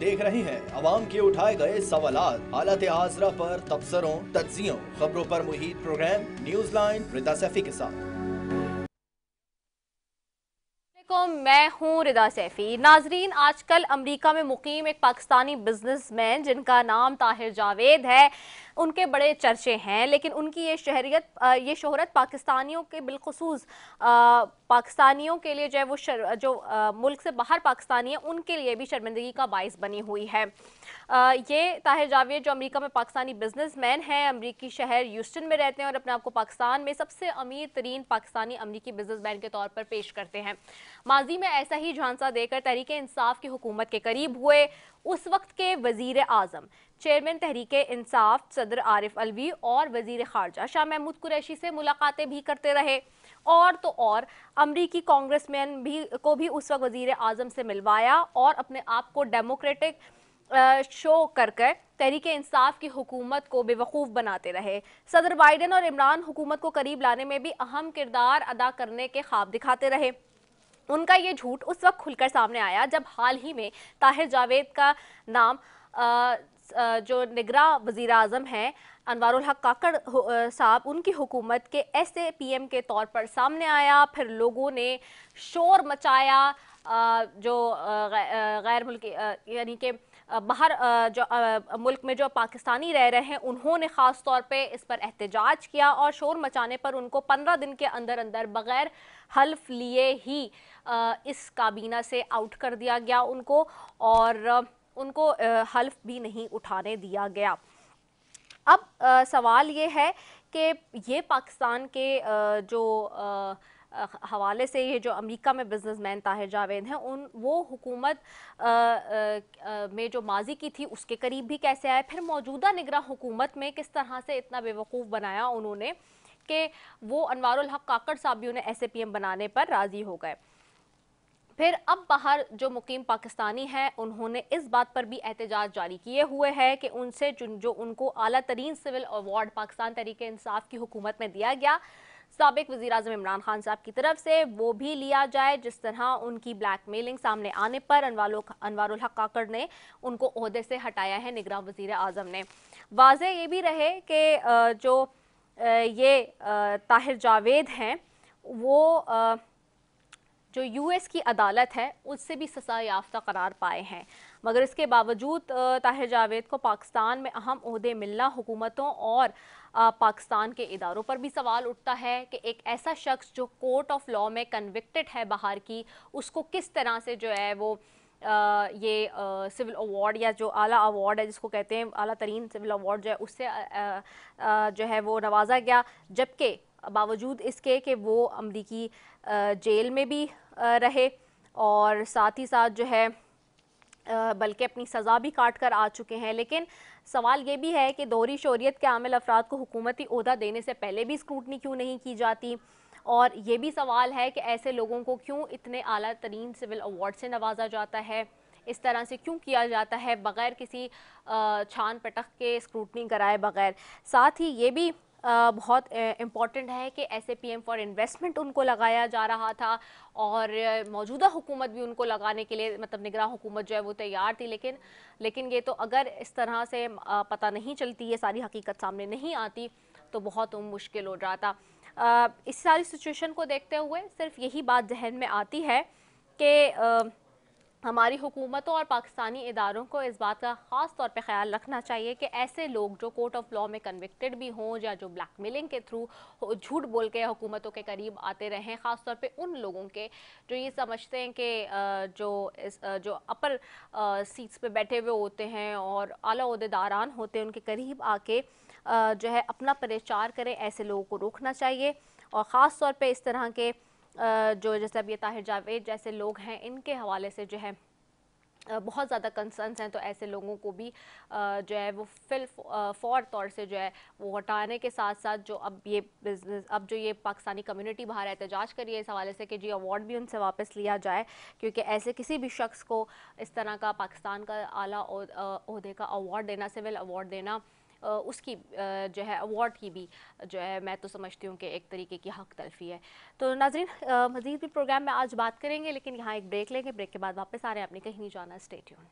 देख रहे हैं आवाम के उठाए गए सवाल हालत हाजरा पर तबसरों तजियों खबरों पर मुहित program news line Rida Saifi के साथ वालेकुम मैं हूँ रिदा सैफी नाजरीन आजकल अमेरिका में मुकीम एक पाकिस्तानी बिजनेसमैन जिनका नाम ताहिर जावेद है उनके बड़े चर्चे हैं लेकिन उनकी ये शहरीत ये शहरत पाकिस्तानियों के बिलखसूस पाकिस्तानियों के लिए जो है वो शर, जो आ, मुल्क से बाहर पाकिस्तानी है उनके लिए भी शर्मिंदगी का बायस बनी हुई है आ, ये ताहिर जावेद जो अमेरिका में पाकिस्तानी बिजनेसमैन हैं अमरीकी शहर यूस्टन में रहते हैं और अपने आप को पाकिस्तान में सबसे अमीर तरीन पाकिस्तानी अमरीकी बिजनेस के तौर पर पेश करते हैं माजी में ऐसा ही झांसा देकर तहरीक इंसाफ की हुकूमत के करीब हुए उस वक्त के वजीर आजम चेयरमैन तहरीक इंसाफ सदर आरिफ अलवी और वजीर खारजा शाह महमूद कुरैशी से मुलाकातें भी करते रहे और तो और अमरीकी कांग्रेसमैन भी को भी उस वक्त वजीर आजम से मिलवाया और अपने आप को डेमोक्रेटिक शो कर कर तहरीक इंसाफ की हुकूमत को बेवकूफ़ बनाते रहे सदर बाइडन और इमरान हुकूमत को करीब लाने में भी अहम किरदार अदा करने के ख्वाब दिखाते रहे उनका ये झूठ उस वक्त खुलकर सामने आया जब हाल ही में ताहिर जावेद का नाम आ, जो निगरा वज़ी अजम हैं अनवारुल हक काकड़ साहब उनकी हुकूमत के ऐसे पीएम के तौर पर सामने आया फिर लोगों ने शोर मचाया जो गैर मुल्की यानी कि बाहर जो मुल्क में जो पाकिस्तानी रह रहे हैं उन्होंने ख़ास तौर पे इस पर एहतजाज किया और शोर मचाने पर उनको पंद्रह दिन के अंदर अंदर बग़ैर हल्फ लिए ही इस काबीना से आउट कर दिया गया उनको और उनको हल्फ भी नहीं उठाने दिया गया अब सवाल ये है कि ये पाकिस्तान के जो हवाले से ये जो अमेरिका में बिजनेसमैन ताहिर जावेद हैं उन वो हुकूमत में जो माजी की थी उसके करीब भी कैसे आए फिर मौजूदा निगरा हुकूमत में किस तरह से इतना बेवकूफ़ बनाया उन्होंने कि वो अनवारुल हक काकड़ साहब भी उन्हें एस ए पी एम बनाने पर राज़ी हो गए फिर अब बाहर जो मुकीम पाकिस्तानी हैं उन्होंने इस बात पर भी एहतजाज जारी किए हुए हैं कि उनसे जो उनको अला तरीन सिविल अवार्ड पाकिस्तान तरीके इंसाफ की हुकूमत में दिया गया सबक वजी अजम इमरान खान साहब की तरफ से वो भी लिया जाए जिस तरह उनकी ब्लैक मेलिंग सामने आने पर अनवार काकड़ ने उनको अहदे से हटाया है निगरान वजीर अजम ने वाज ये भी रहे कि जो ये ताहिर जावेद हैं वो जो यूएस की अदालत है उससे भी सजा याफ्ता करार पाए हैं मगर इसके बावजूद ताहिर जावेद को पाकिस्तान में अहम अहदे मिलना हुकूमतों और पाकिस्तान के इदारों पर भी सवाल उठता है कि एक ऐसा शख्स जो कोर्ट ऑफ लॉ में कन्विक्टेड है बाहर की उसको किस तरह से जो है वो आ, ये सिविल अवार्ड या जो आला अवार्ड है जिसको कहते हैं आला तरीन सिविल अवार्ड जो है उससे आ, आ, जो है वो नवाजा गया जबकि बावजूद इसके कि वो अमरीकी जेल में भी रहे और साथ ही साथ जो है बल्कि अपनी सज़ा भी काट कर आ चुके हैं लेकिन सवाल ये भी है कि दोहरी शोरीत के आमिल अफराद को हुकूमती अहदा देने से पहले भी स्क्रूटनी क्यों नहीं की जाती और ये भी सवाल है कि ऐसे लोगों को क्यों इतने अली तरीन सिविल अवार्ड से नवाजा जाता है इस तरह से क्यों किया जाता है बग़ैर किसी छान पटख के स्क्रूटनी कराए बग़ैर साथ ही ये भी बहुत इम्पॉर्टेंट है कि ऐसे पीएम फॉर इन्वेस्टमेंट उनको लगाया जा रहा था और मौजूदा हुकूमत भी उनको लगाने के लिए मतलब निगरा हुकूमत जो है वो तैयार थी लेकिन लेकिन ये तो अगर इस तरह से पता नहीं चलती ये सारी हकीकत सामने नहीं आती तो बहुत मुश्किल हो था इस सारी सिचुएशन को देखते हुए सिर्फ यही बात जहन में आती है कि हमारी हुकूमतों और पाकिस्तानी इदारों को इस बात का ख़ास तौर पे ख्याल रखना चाहिए कि ऐसे लोग जो कोर्ट ऑफ लॉ में कन्विक्टेड भी हों या जो ब्लैक मेलिंग के थ्रू झूठ बोल के हुकूमतों के करीब आते रहें ख़ास तौर पे उन लोगों के जो ये समझते हैं कि जो इस जो अपर सीट्स पे बैठे हुए होते हैं और अला अहदेदारान होते हैं उनके करीब आके जो है अपना प्रचार करें ऐसे लोगों को रोकना चाहिए और ख़ास तौर पर इस तरह के जो जैसे अब ये ताहिर जावेद जैसे लोग हैं इनके हवाले से जो है बहुत ज़्यादा कंसर्नस हैं तो ऐसे लोगों को भी जो है वो फिल फौर तौर से जो है वो हटाने के साथ साथ जो अब ये बिज़नेस अब जो ये पाकिस्तानी कम्युनिटी बाहर एहतजाज करिए इस हवाले से कि जी अवार्ड भी उनसे वापस लिया जाए क्योंकि ऐसे किसी भी शख्स को इस तरह का पाकिस्तान का आला अहदे का अवार्ड देना सिविल अवार्ड देना उसकी जो है अवार्ड की भी जो है मैं तो समझती हूँ कि एक तरीके की हक तलफी है तो नाजरीन मज़ीद भी प्रोग्राम में आज बात करेंगे लेकिन यहाँ एक ब्रेक लेंगे ब्रेक के बाद वापस आ रहे हैं आपने कहीं नहीं जाना स्टेट्यून